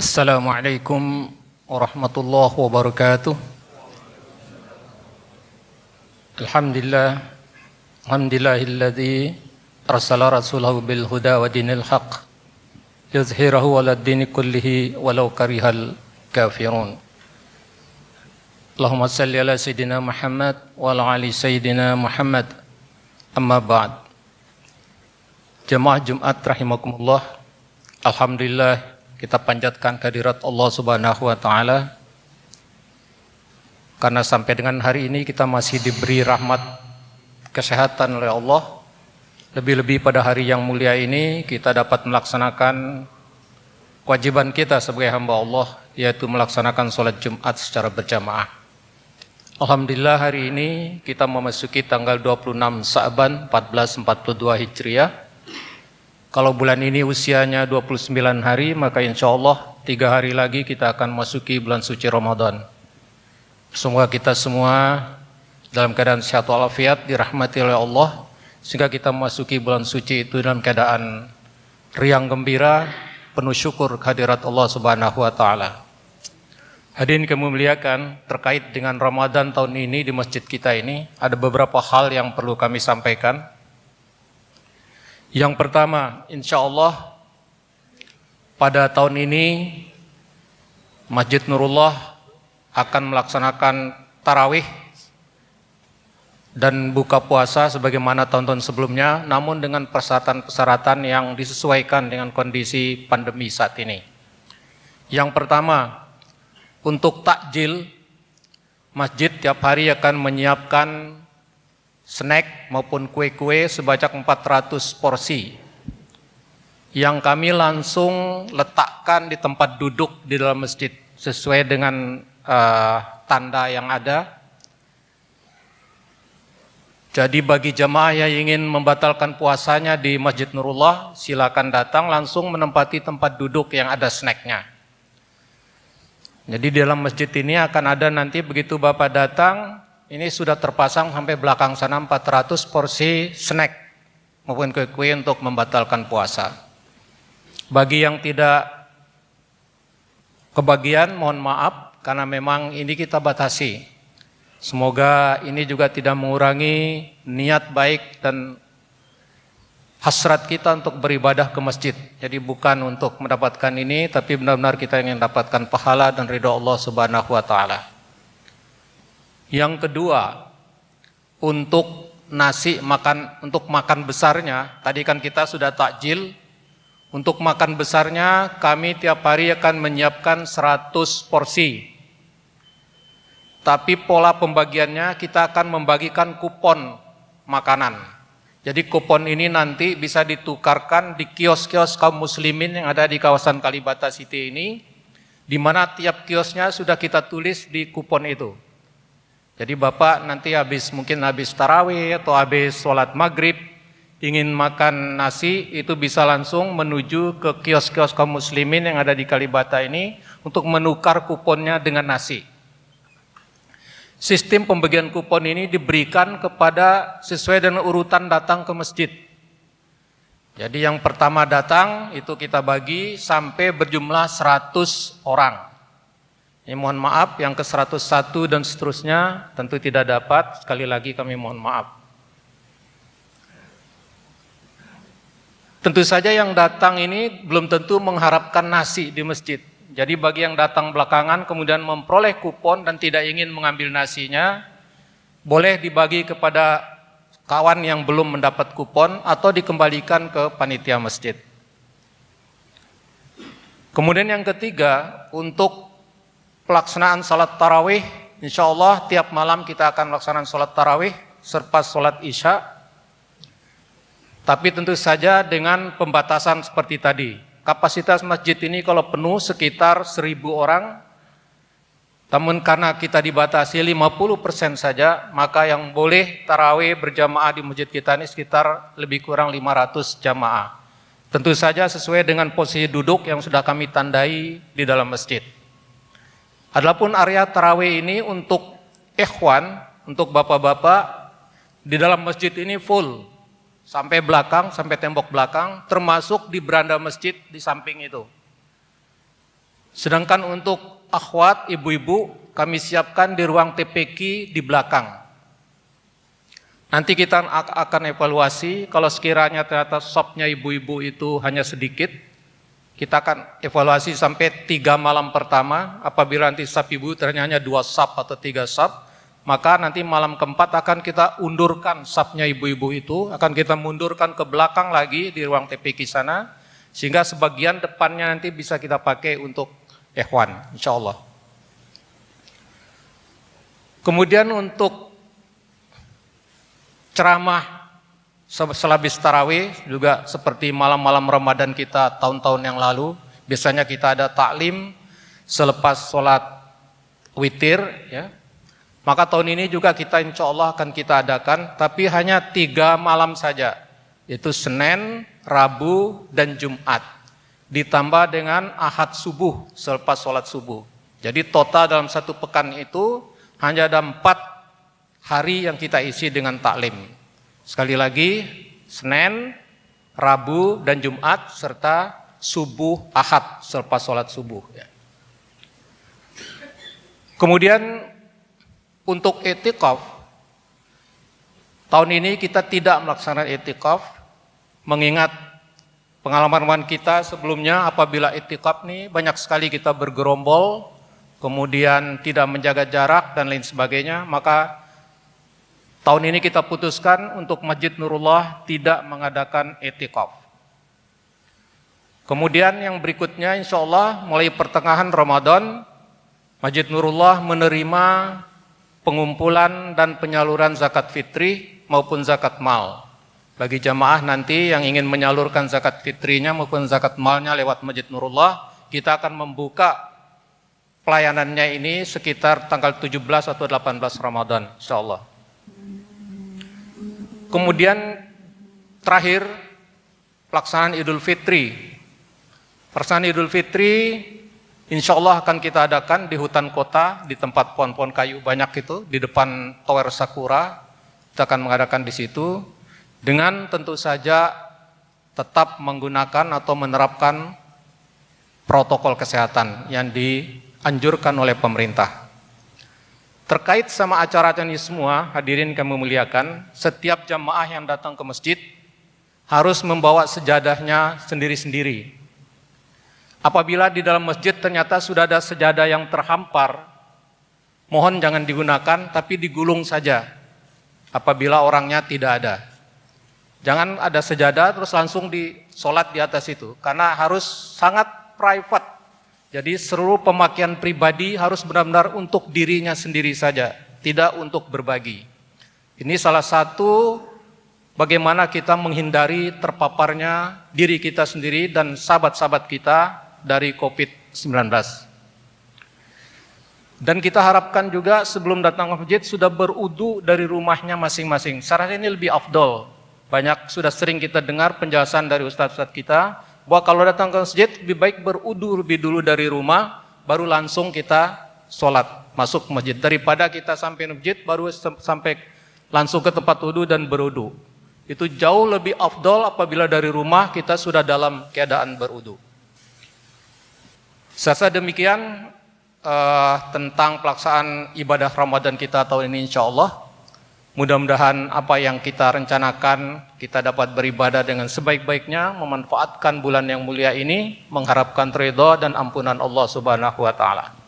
السلام عليكم ورحمة الله وبركاته الحمد لله الحمد لله الذي أرسل رسوله بالهدى ودين الحق يظهره على الدين كله ولو كره الكافرون اللهم صل على سيدنا محمد وعلى آل سيدنا محمد أما بعد جماعة جمعة رحمكم الله الحمد لله kita panjatkan kehadirat Allah Subhanahu wa taala. Karena sampai dengan hari ini kita masih diberi rahmat kesehatan oleh Allah. Lebih-lebih pada hari yang mulia ini kita dapat melaksanakan kewajiban kita sebagai hamba Allah yaitu melaksanakan sholat Jumat secara berjamaah. Alhamdulillah hari ini kita memasuki tanggal 26 Sa'ban 1442 Hijriah kalau bulan ini usianya 29 hari, maka insya Allah tiga hari lagi kita akan masuki bulan suci Ramadan. Semoga kita semua dalam keadaan sehat walafiat, dirahmati oleh Allah, sehingga kita memasuki bulan suci itu dalam keadaan riang gembira, penuh syukur kehadirat Allah Subhanahu wa taala. Hadirin kamu muliakan, terkait dengan Ramadan tahun ini di masjid kita ini, ada beberapa hal yang perlu kami sampaikan. Yang pertama, insya Allah pada tahun ini Masjid Nurullah akan melaksanakan tarawih dan buka puasa sebagaimana tahun-tahun sebelumnya, namun dengan persyaratan-persyaratan yang disesuaikan dengan kondisi pandemi saat ini. Yang pertama, untuk takjil, masjid tiap hari akan menyiapkan snack maupun kue-kue sebanyak 400 porsi yang kami langsung letakkan di tempat duduk di dalam masjid sesuai dengan uh, tanda yang ada. Jadi bagi jemaah yang ingin membatalkan puasanya di Masjid Nurullah, silakan datang langsung menempati tempat duduk yang ada snacknya. Jadi di dalam masjid ini akan ada nanti begitu Bapak datang, ini sudah terpasang sampai belakang sana 400 porsi snack maupun kue-kue untuk membatalkan puasa. Bagi yang tidak kebagian mohon maaf karena memang ini kita batasi. Semoga ini juga tidak mengurangi niat baik dan hasrat kita untuk beribadah ke masjid. Jadi bukan untuk mendapatkan ini, tapi benar-benar kita ingin dapatkan pahala dan ridho Allah Subhanahu wa taala. Yang kedua, untuk nasi makan untuk makan besarnya, tadi kan kita sudah takjil, untuk makan besarnya kami tiap hari akan menyiapkan 100 porsi. Tapi pola pembagiannya kita akan membagikan kupon makanan. Jadi kupon ini nanti bisa ditukarkan di kios-kios kaum muslimin yang ada di kawasan Kalibata City ini, di mana tiap kiosnya sudah kita tulis di kupon itu. Jadi Bapak nanti habis mungkin habis tarawih atau habis sholat maghrib, ingin makan nasi, itu bisa langsung menuju ke kios-kios kaum muslimin yang ada di Kalibata ini untuk menukar kuponnya dengan nasi. Sistem pembagian kupon ini diberikan kepada sesuai dengan urutan datang ke masjid. Jadi yang pertama datang itu kita bagi sampai berjumlah 100 orang. Ya, mohon maaf yang ke-101 dan seterusnya tentu tidak dapat. Sekali lagi kami mohon maaf. Tentu saja yang datang ini belum tentu mengharapkan nasi di masjid. Jadi bagi yang datang belakangan kemudian memperoleh kupon dan tidak ingin mengambil nasinya, boleh dibagi kepada kawan yang belum mendapat kupon atau dikembalikan ke panitia masjid. Kemudian yang ketiga, untuk pelaksanaan salat tarawih. Insya Allah tiap malam kita akan melaksanakan salat tarawih serta salat isya. Tapi tentu saja dengan pembatasan seperti tadi. Kapasitas masjid ini kalau penuh sekitar 1000 orang. Namun karena kita dibatasi 50% saja, maka yang boleh tarawih berjamaah di masjid kita ini sekitar lebih kurang 500 jamaah. Tentu saja sesuai dengan posisi duduk yang sudah kami tandai di dalam masjid. Adapun area tarawih ini untuk ikhwan, untuk bapak-bapak di dalam masjid ini full sampai belakang, sampai tembok belakang, termasuk di beranda masjid di samping itu. Sedangkan untuk akhwat, ibu-ibu, kami siapkan di ruang TPQ di belakang. Nanti kita akan evaluasi, kalau sekiranya ternyata sopnya ibu-ibu itu hanya sedikit, kita akan evaluasi sampai tiga malam pertama, apabila nanti sapi ibu ternyata hanya dua sap atau tiga sap, maka nanti malam keempat akan kita undurkan sapnya ibu-ibu itu, akan kita mundurkan ke belakang lagi di ruang TPK sana, sehingga sebagian depannya nanti bisa kita pakai untuk ikhwan, insya Allah. Kemudian untuk ceramah Selabis tarawih juga seperti malam-malam Ramadan kita tahun-tahun yang lalu, biasanya kita ada taklim selepas sholat witir, ya. Maka tahun ini juga kita insya Allah akan kita adakan, tapi hanya tiga malam saja, yaitu Senin, Rabu, dan Jumat. Ditambah dengan ahad subuh, selepas sholat subuh. Jadi total dalam satu pekan itu hanya ada empat hari yang kita isi dengan taklim. Sekali lagi, Senin, Rabu, dan Jumat, serta subuh ahad, serta sholat subuh. Ya. Kemudian untuk etikov tahun ini kita tidak melaksanakan etikov mengingat pengalaman kita sebelumnya apabila etikov nih banyak sekali kita bergerombol, kemudian tidak menjaga jarak dan lain sebagainya, maka Tahun ini kita putuskan untuk Masjid Nurullah tidak mengadakan etikaf. Kemudian yang berikutnya insya Allah mulai pertengahan Ramadan, Masjid Nurullah menerima pengumpulan dan penyaluran zakat fitri maupun zakat mal. Bagi jamaah nanti yang ingin menyalurkan zakat fitrinya maupun zakat malnya lewat Masjid Nurullah, kita akan membuka pelayanannya ini sekitar tanggal 17 atau 18 Ramadan insya Allah. Kemudian terakhir pelaksanaan Idul Fitri. Pelaksanaan Idul Fitri insya Allah akan kita adakan di hutan kota, di tempat pohon-pohon kayu banyak itu, di depan Tower Sakura, kita akan mengadakan di situ, dengan tentu saja tetap menggunakan atau menerapkan protokol kesehatan yang dianjurkan oleh pemerintah. Terkait sama acara ini semua, hadirin kami muliakan, setiap jamaah yang datang ke masjid harus membawa sejadahnya sendiri-sendiri. Apabila di dalam masjid ternyata sudah ada sejadah yang terhampar, mohon jangan digunakan tapi digulung saja apabila orangnya tidak ada. Jangan ada sejadah terus langsung di sholat di atas itu karena harus sangat private jadi seluruh pemakaian pribadi harus benar-benar untuk dirinya sendiri saja, tidak untuk berbagi. Ini salah satu bagaimana kita menghindari terpaparnya diri kita sendiri dan sahabat-sahabat kita dari COVID-19. Dan kita harapkan juga sebelum datang ke masjid sudah berudu dari rumahnya masing-masing. Saran ini lebih afdol. Banyak sudah sering kita dengar penjelasan dari ustadz-ustadz kita bahwa kalau datang ke masjid lebih baik berudu lebih dulu dari rumah baru langsung kita sholat masuk ke masjid daripada kita sampai masjid baru sampai langsung ke tempat wudhu dan berudu itu jauh lebih afdol apabila dari rumah kita sudah dalam keadaan berudu sasa demikian uh, tentang pelaksanaan ibadah Ramadan kita tahun ini insya Allah Mudah-mudahan apa yang kita rencanakan, kita dapat beribadah dengan sebaik-baiknya, memanfaatkan bulan yang mulia ini, mengharapkan ridho dan ampunan Allah Subhanahu wa Ta'ala.